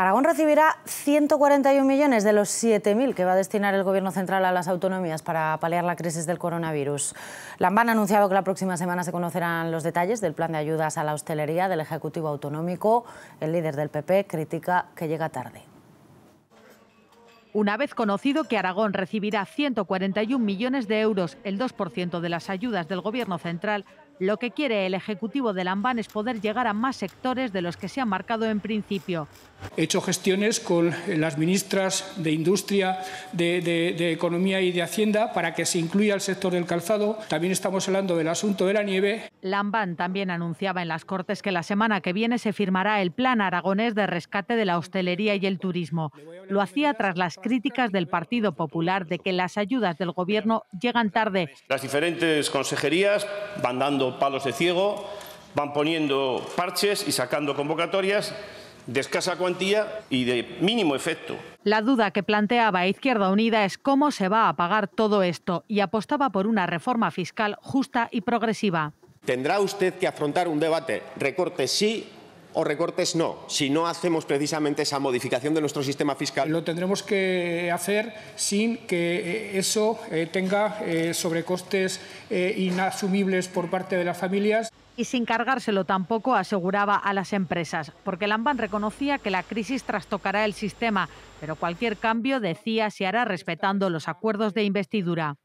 Aragón recibirá 141 millones de los 7.000 que va a destinar el Gobierno central a las autonomías para paliar la crisis del coronavirus. Lambán ha anunciado que la próxima semana se conocerán los detalles del plan de ayudas a la hostelería del Ejecutivo Autonómico. El líder del PP critica que llega tarde. Una vez conocido que Aragón recibirá 141 millones de euros, el 2% de las ayudas del Gobierno central, lo que quiere el Ejecutivo de Lambán es poder llegar a más sectores de los que se han marcado en principio. He hecho gestiones con las ministras de Industria, de, de, Economía y de Hacienda para que se incluya el sector del calzado. También estamos hablando del asunto de la nieve. Lambán también anunciaba en las Cortes que la semana que viene se firmará el Plan Aragonés de Rescate de la Hostelería y el Turismo. Lo hacía tras las críticas del Partido Popular de que las ayudas del Gobierno llegan tarde. Las diferentes consejerías van dando palos de ciego, van poniendo parches y sacando convocatorias de escasa cuantía y de mínimo efecto. La duda que planteaba Izquierda Unida es cómo se va a pagar todo esto y apostaba por una reforma fiscal justa y progresiva. Tendrá usted que afrontar un debate, recorte sí, o recortes no, si no hacemos precisamente esa modificación de nuestro sistema fiscal. Lo tendremos que hacer sin que eh, eso eh, tenga eh, sobrecostes inasumibles por parte de las familias. Y sin cargárselo tampoco aseguraba a las empresas, porque Lambán reconocía que la crisis trastocará el sistema, pero cualquier cambio, decía, se hará respetando los acuerdos de investidura.